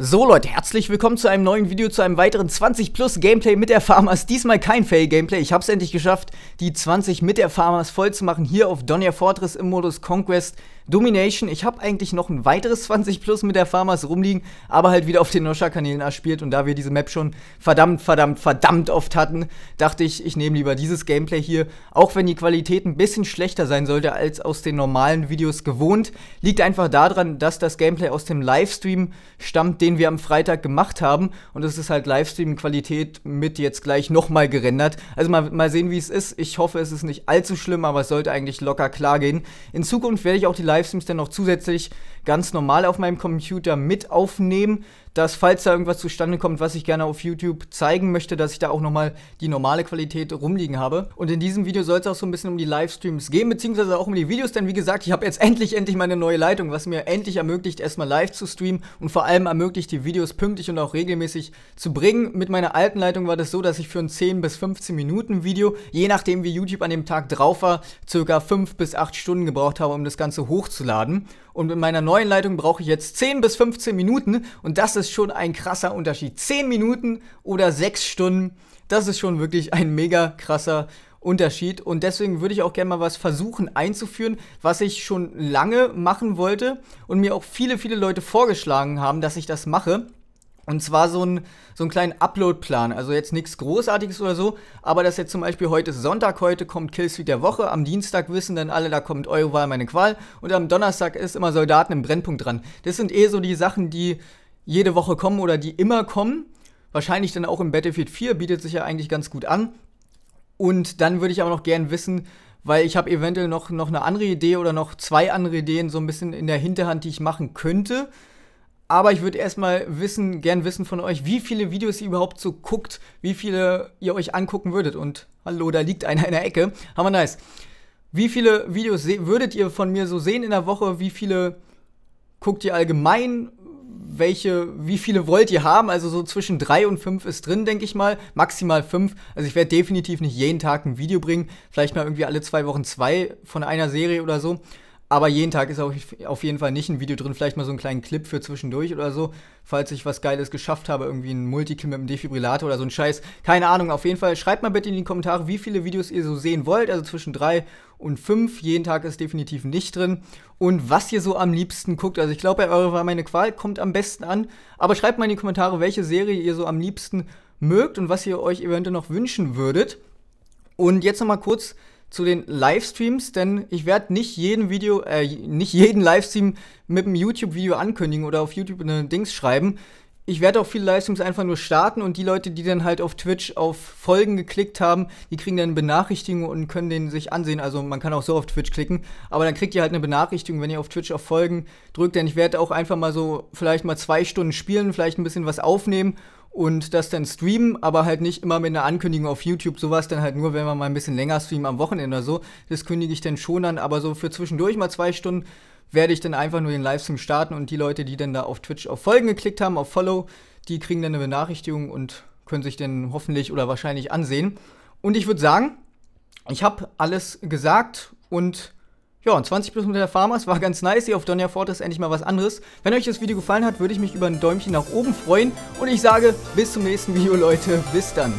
So Leute, herzlich willkommen zu einem neuen Video, zu einem weiteren 20 Plus Gameplay mit der Farmers. Diesmal kein Fail-Gameplay, ich habe es endlich geschafft, die 20 mit der Farmers voll zu machen, hier auf Donia Fortress im Modus Conquest. Domination, ich habe eigentlich noch ein weiteres 20 Plus mit der Farmers rumliegen, aber halt wieder auf den Nosha-Kanälen erspielt und da wir diese Map schon verdammt, verdammt, verdammt oft hatten, dachte ich, ich nehme lieber dieses Gameplay hier, auch wenn die Qualität ein bisschen schlechter sein sollte als aus den normalen Videos gewohnt, liegt einfach daran, dass das Gameplay aus dem Livestream stammt, den wir am Freitag gemacht haben und es ist halt Livestream-Qualität mit jetzt gleich nochmal gerendert. Also mal, mal sehen, wie es ist. Ich hoffe, es ist nicht allzu schlimm, aber es sollte eigentlich locker klar gehen. In Zukunft werde ich auch die Live Livestreams dann noch zusätzlich ganz normal auf meinem Computer mit aufnehmen, dass falls da irgendwas zustande kommt, was ich gerne auf YouTube zeigen möchte, dass ich da auch nochmal die normale Qualität rumliegen habe. Und in diesem Video soll es auch so ein bisschen um die Livestreams gehen, beziehungsweise auch um die Videos, denn wie gesagt, ich habe jetzt endlich, endlich meine neue Leitung, was mir endlich ermöglicht, erstmal live zu streamen und vor allem ermöglicht, die Videos pünktlich und auch regelmäßig zu bringen. Mit meiner alten Leitung war das so, dass ich für ein 10 bis 15 Minuten Video, je nachdem wie YouTube an dem Tag drauf war, circa 5 bis 8 Stunden gebraucht habe, um das Ganze hochzuladen. Und mit meiner neuen Leitung brauche ich jetzt 10 bis 15 Minuten und das ist ist schon ein krasser Unterschied. 10 Minuten oder 6 Stunden, das ist schon wirklich ein mega krasser Unterschied. Und deswegen würde ich auch gerne mal was versuchen einzuführen, was ich schon lange machen wollte und mir auch viele, viele Leute vorgeschlagen haben, dass ich das mache. Und zwar so, ein, so einen kleinen Upload-Plan. Also jetzt nichts Großartiges oder so, aber dass jetzt zum Beispiel heute ist Sonntag, heute kommt Killsuite der Woche, am Dienstag wissen dann alle, da kommt eure Wahl, meine Qual und am Donnerstag ist immer Soldaten im Brennpunkt dran. Das sind eh so die Sachen, die jede Woche kommen oder die immer kommen. Wahrscheinlich dann auch in Battlefield 4 bietet sich ja eigentlich ganz gut an. Und dann würde ich aber noch gern wissen, weil ich habe eventuell noch, noch eine andere Idee oder noch zwei andere Ideen so ein bisschen in der Hinterhand, die ich machen könnte. Aber ich würde erstmal wissen, gern wissen von euch, wie viele Videos ihr überhaupt so guckt, wie viele ihr euch angucken würdet. Und hallo, da liegt einer in der Ecke. Hammer nice. Wie viele Videos würdet ihr von mir so sehen in der Woche? Wie viele guckt ihr allgemein? welche, wie viele wollt ihr haben. Also so zwischen drei und fünf ist drin, denke ich mal. Maximal fünf. Also ich werde definitiv nicht jeden Tag ein Video bringen. Vielleicht mal irgendwie alle zwei Wochen zwei von einer Serie oder so. Aber jeden Tag ist auf jeden Fall nicht ein Video drin, vielleicht mal so einen kleinen Clip für zwischendurch oder so, falls ich was Geiles geschafft habe, irgendwie ein Multiclip mit einem Defibrillator oder so ein Scheiß. Keine Ahnung, auf jeden Fall schreibt mal bitte in die Kommentare, wie viele Videos ihr so sehen wollt, also zwischen drei und fünf. Jeden Tag ist definitiv nicht drin. Und was ihr so am liebsten guckt, also ich glaube, bei Eure war meine Qual kommt am besten an, aber schreibt mal in die Kommentare, welche Serie ihr so am liebsten mögt und was ihr euch eventuell noch wünschen würdet. Und jetzt nochmal kurz zu den Livestreams, denn ich werde nicht jeden Video, äh, nicht jeden Livestream mit einem YouTube-Video ankündigen oder auf YouTube eine Dings schreiben ich werde auch viele Livestreams einfach nur starten und die Leute, die dann halt auf Twitch auf Folgen geklickt haben, die kriegen dann Benachrichtigungen und können den sich ansehen. Also man kann auch so auf Twitch klicken, aber dann kriegt ihr halt eine Benachrichtigung, wenn ihr auf Twitch auf Folgen drückt. Denn ich werde auch einfach mal so vielleicht mal zwei Stunden spielen, vielleicht ein bisschen was aufnehmen und das dann streamen, aber halt nicht immer mit einer Ankündigung auf YouTube. Sowas dann halt nur, wenn man mal ein bisschen länger streamt am Wochenende oder so. Das kündige ich dann schon an, aber so für zwischendurch mal zwei Stunden werde ich dann einfach nur den Livestream starten und die Leute, die dann da auf Twitch auf Folgen geklickt haben, auf Follow, die kriegen dann eine Benachrichtigung und können sich dann hoffentlich oder wahrscheinlich ansehen. Und ich würde sagen, ich habe alles gesagt und ja, und 20 plus mit der Farmers war ganz nice. Hier auf Donja Fort endlich mal was anderes. Wenn euch das Video gefallen hat, würde ich mich über ein Däumchen nach oben freuen. Und ich sage, bis zum nächsten Video, Leute. Bis dann.